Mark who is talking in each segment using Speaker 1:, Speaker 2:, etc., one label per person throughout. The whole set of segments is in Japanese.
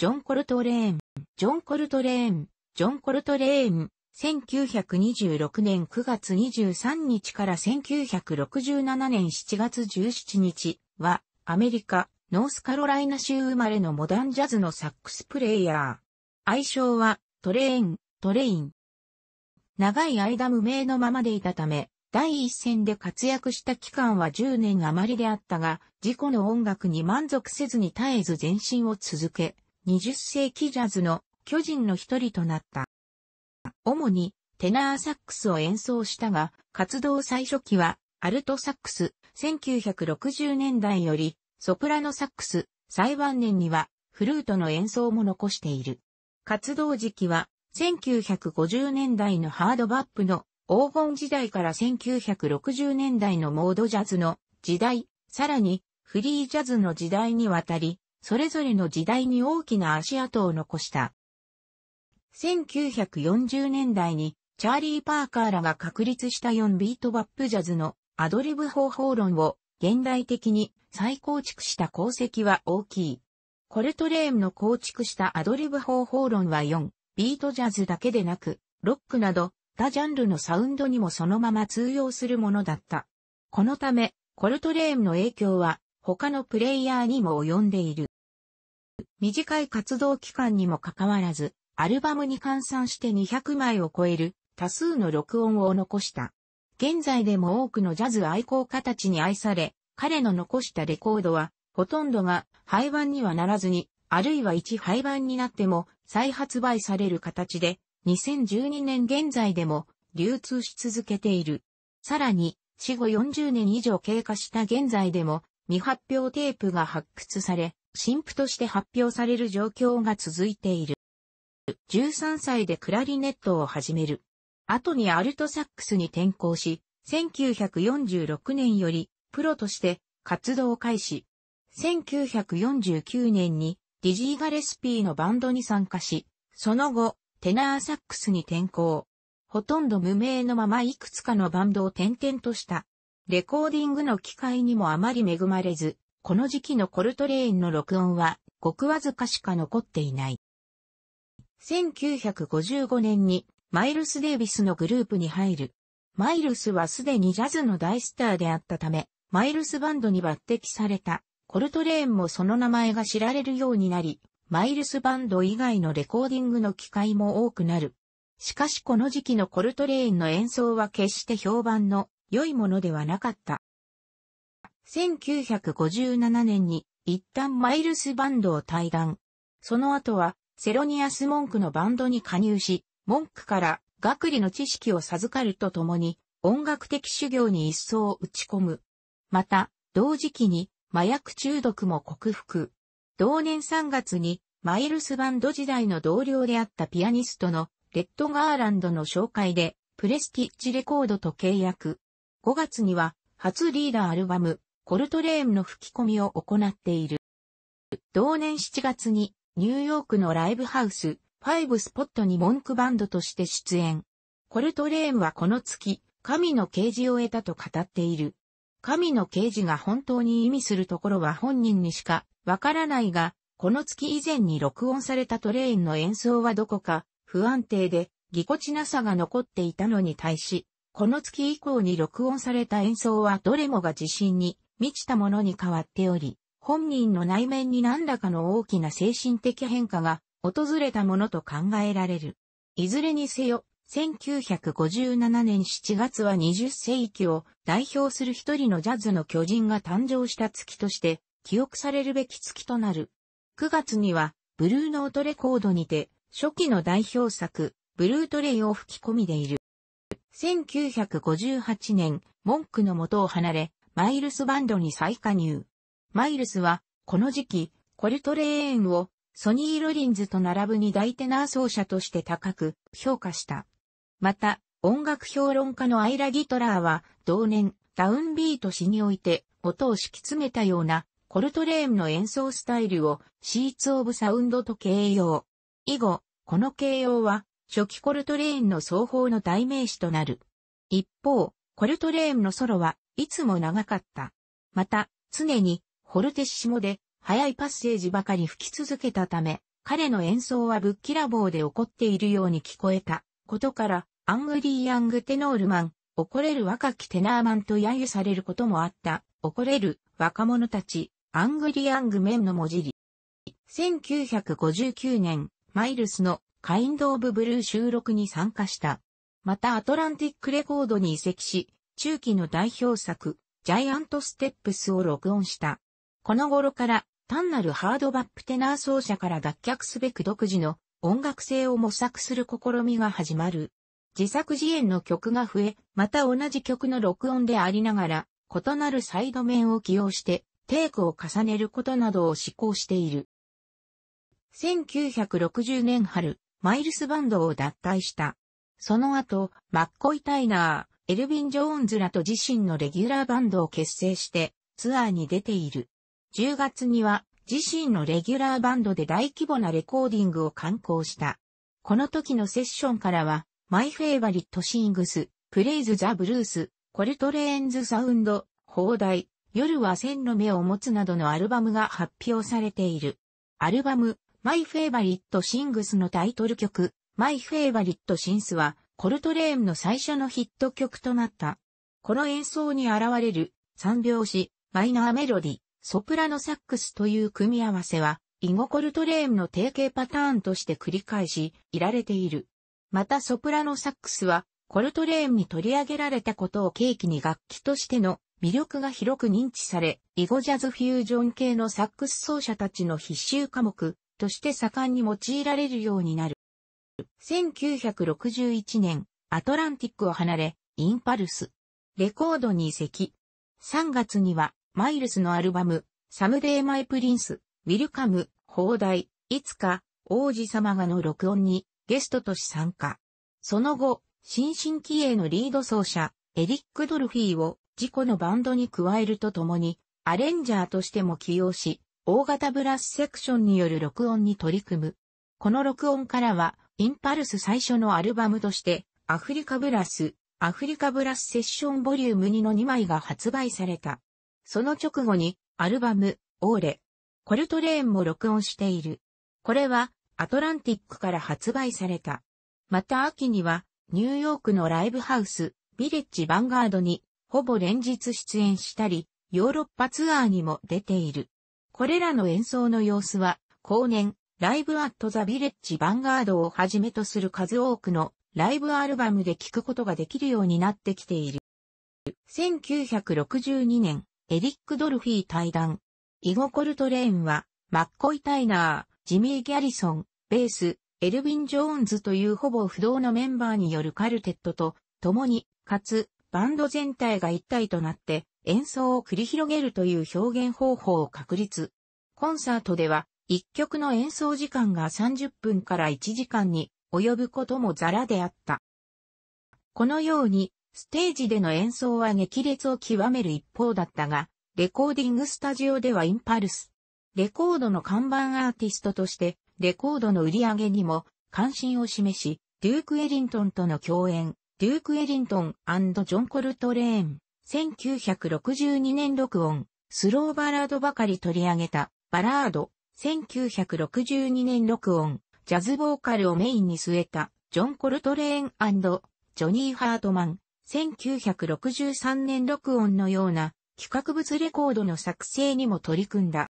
Speaker 1: ジョン・コルトレーン、ジョン・コルトレーン、ジョン・コルトレーン、1926年9月23日から1967年7月17日は、アメリカ、ノースカロライナ州生まれのモダンジャズのサックスプレイヤー。愛称は、トレーン、トレイン。長い間無名のままでいたため、第一線で活躍した期間は10年余りであったが、自己の音楽に満足せずに絶えず前進を続け、20世紀ジャズの巨人の一人となった。主にテナーサックスを演奏したが、活動最初期はアルトサックス、1960年代よりソプラノサックス、最晩年にはフルートの演奏も残している。活動時期は1950年代のハードバップの黄金時代から1960年代のモードジャズの時代、さらにフリージャズの時代にわたり、それぞれの時代に大きな足跡を残した。1940年代にチャーリー・パーカーらが確立した4ビートバップジャズのアドリブ方法論を現代的に再構築した功績は大きい。コルトレームの構築したアドリブ方法論は4、ビートジャズだけでなく、ロックなど他ジャンルのサウンドにもそのまま通用するものだった。このため、コルトレームの影響は他のプレイヤーにも及んでいる。短い活動期間にもかかわらず、アルバムに換算して200枚を超える多数の録音を残した。現在でも多くのジャズ愛好家たちに愛され、彼の残したレコードは、ほとんどが廃盤にはならずに、あるいは一廃盤になっても再発売される形で、2012年現在でも流通し続けている。さらに、死後40年以上経過した現在でも、未発表テープが発掘され、新譜として発表される状況が続いている。13歳でクラリネットを始める。後にアルトサックスに転向し、1946年よりプロとして活動を開始。1949年にディジー・ガレスピーのバンドに参加し、その後、テナーサックスに転向。ほとんど無名のままいくつかのバンドを転々としたレコーディングの機会にもあまり恵まれず、この時期のコルトレーンの録音は、ごくわずかしか残っていない。1955年に、マイルス・デイビスのグループに入る。マイルスはすでにジャズの大スターであったため、マイルスバンドに抜擢された。コルトレーンもその名前が知られるようになり、マイルスバンド以外のレコーディングの機会も多くなる。しかしこの時期のコルトレーンの演奏は決して評判の良いものではなかった。1957年に一旦マイルスバンドを退団。その後はセロニアス・モンクのバンドに加入し、モンクから学理の知識を授かるとともに音楽的修行に一層打ち込む。また、同時期に麻薬中毒も克服。同年3月にマイルスバンド時代の同僚であったピアニストのレッド・ガーランドの紹介でプレスティッチレコードと契約。5月には初リーダーアルバム、コルトレーンの吹き込みを行っている。同年7月にニューヨークのライブハウス、ファイブスポットに文句バンドとして出演。コルトレーンはこの月、神の啓示を得たと語っている。神の啓示が本当に意味するところは本人にしかわからないが、この月以前に録音されたトレインの演奏はどこか不安定でぎこちなさが残っていたのに対し、この月以降に録音された演奏はどれもが自信に満ちたものに変わっており、本人の内面に何らかの大きな精神的変化が訪れたものと考えられる。いずれにせよ、1957年7月は20世紀を代表する一人のジャズの巨人が誕生した月として記憶されるべき月となる。9月にはブルーノートレコードにて初期の代表作ブルートレイを吹き込みでいる。1958年、文句の元を離れ、マイルスバンドに再加入。マイルスは、この時期、コルトレーンをソニー・ロリンズと並ぶ二大テナー奏者として高く評価した。また、音楽評論家のアイラ・ギトラーは、同年、ダウンビート詩において、音を敷き詰めたような、コルトレーンの演奏スタイルを、シーツ・オブ・サウンドと形容。以後、この形容は、初期コルトレーンの奏法の代名詞となる。一方、コルトレーンのソロはいつも長かった。また、常にホルテッシモで速いパッセージばかり吹き続けたため、彼の演奏はぶっきらぼうで怒っているように聞こえたことから、アングリー・ヤング・テノールマン、怒れる若きテナーマンと揶揄されることもあった、怒れる若者たち、アングリー・ヤング・メンの文字り。1959年、マイルスのカインド・オブ・ブルー収録に参加した。またアトランティックレコードに移籍し、中期の代表作、ジャイアント・ステップスを録音した。この頃から単なるハードバップテナー奏者から脱却すべく独自の音楽性を模索する試みが始まる。自作自演の曲が増え、また同じ曲の録音でありながら、異なるサイド面を起用して、テイクを重ねることなどを試行している。1960年春、マイルスバンドを脱退した。その後、マッコイ・タイナー、エルヴィン・ジョーンズらと自身のレギュラーバンドを結成してツアーに出ている。10月には自身のレギュラーバンドで大規模なレコーディングを刊行した。この時のセッションからは、マイ・フェイバリット・シングス、プレイズ・ザ・ブルース、コルトレーンズ・サウンド、放題、夜は千の目を持つなどのアルバムが発表されている。アルバム、マイ・フェイバリット・シングスのタイトル曲、マイ・フェイバリット・シンスは、コルトレーンの最初のヒット曲となった。この演奏に現れる、三拍子、マイナーメロディ、ソプラノサックスという組み合わせは、イゴ・コルトレーンの定型パターンとして繰り返し、いられている。またソプラノサックスは、コルトレーンに取り上げられたことを契機に楽器としての魅力が広く認知され、イゴジャズフュージョン系のサックス奏者たちの必修科目、として盛んに用いられるようになる。1961年、アトランティックを離れ、インパルス。レコードに移籍。3月には、マイルスのアルバム、サムデイ・マイ・プリンス、ウィルカム、放題、いつか、王子様がの録音に、ゲストとし参加。その後、新進気鋭のリード奏者、エリック・ドルフィーを、自己のバンドに加えるとともに、アレンジャーとしても起用し、大型ブラスセクションによる録音に取り組む。この録音からは、インパルス最初のアルバムとして、アフリカブラス、アフリカブラスセッションボリューム2の2枚が発売された。その直後に、アルバム、オーレ、コルトレーンも録音している。これは、アトランティックから発売された。また秋には、ニューヨークのライブハウス、ビレッジヴァンガードに、ほぼ連日出演したり、ヨーロッパツアーにも出ている。これらの演奏の様子は、後年、ライブアットザビレッジヴァンガードをはじめとする数多くのライブアルバムで聴くことができるようになってきている。1962年、エリック・ドルフィー対談。イゴ・コルトレーンは、マッコイ・タイナー、ジミー・ギャリソン、ベース、エルヴィン・ジョーンズというほぼ不動のメンバーによるカルテットと、共に、かつ、バンド全体が一体となって、演奏を繰り広げるという表現方法を確立。コンサートでは、一曲の演奏時間が30分から1時間に及ぶこともザラであった。このように、ステージでの演奏は激烈を極める一方だったが、レコーディングスタジオではインパルス。レコードの看板アーティストとして、レコードの売り上げにも関心を示し、デューク・エリントンとの共演、デューク・エリントンジョン・コルトレーン、1962年録音、スローバラードばかり取り上げた、バラード、1962年録音、ジャズボーカルをメインに据えた、ジョン・コルトレーンジョニー・ハートマン、1963年録音のような、企画物レコードの作成にも取り組んだ。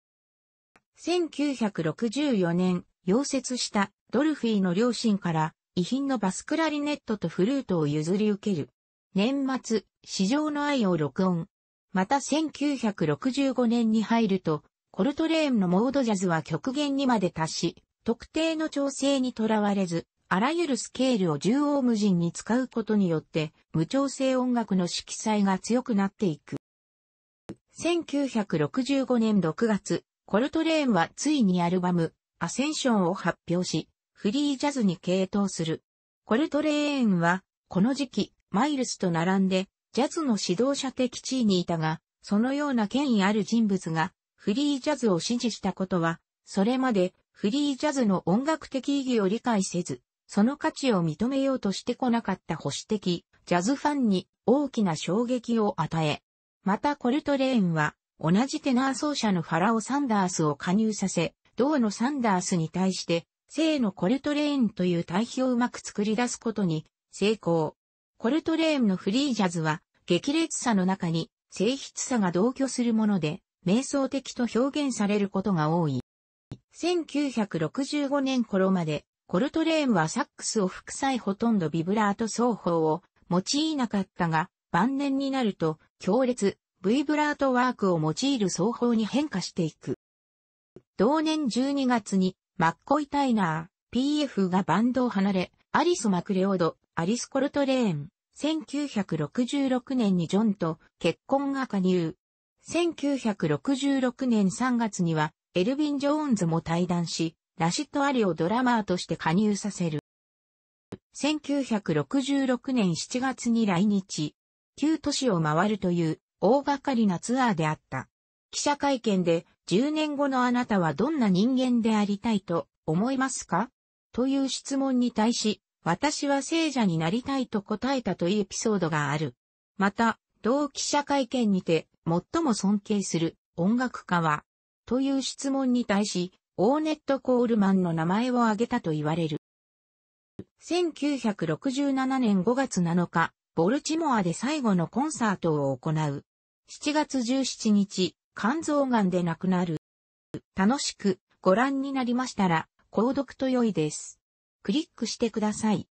Speaker 1: 1964年、溶接したドルフィーの両親から遺品のバスクラリネットとフルートを譲り受ける。年末、市場の愛を録音。また1965年に入ると、コルトレーンのモードジャズは極限にまで達し、特定の調整にとらわれず、あらゆるスケールを縦横無尽に使うことによって、無調整音楽の色彩が強くなっていく。1965年6月、コルトレーンはついにアルバム、アセンションを発表し、フリージャズに傾倒する。コルトレーンは、この時期、マイルスと並んで、ジャズの指導者的地位にいたが、そのような権威ある人物が、フリージャズを支持したことは、それまで、フリージャズの音楽的意義を理解せず、その価値を認めようとしてこなかった保守的、ジャズファンに大きな衝撃を与え、またコルトレーンは、同じテナー奏者のファラオ・サンダースを加入させ、同のサンダースに対して、性のコルトレーンという対比をうまく作り出すことに成功。コルトレーンのフリージャズは、激烈さの中に、静筆さが同居するもので、瞑想的と表現されることが多い。1965年頃まで、コルトレーンはサックスを副菜ほとんどビブラート奏法を用いなかったが、晩年になると、強烈、V ブラートワークを用いる奏法に変化していく。同年12月に、マッコイ・タイナー、PF がバンドを離れ、アリス・マクレオド、アリス・コルトレーン、1966年にジョンと結婚が加入。1966年3月には、エルヴィン・ジョーンズも対談し、ラシット・アリをドラマーとして加入させる。1966年7月に来日、旧都市を回るという大掛かりなツアーであった。記者会見で、10年後のあなたはどんな人間でありたいと思いますかという質問に対し、私は聖者になりたいと答えたというエピソードがある。また、同記者会見にて、最も尊敬する音楽家は、という質問に対し、オーネット・コールマンの名前を挙げたと言われる。1967年5月7日、ボルチモアで最後のコンサートを行う。7月17日、肝臓癌で亡くなる。楽しくご覧になりましたら、購読と良いです。クリックしてください。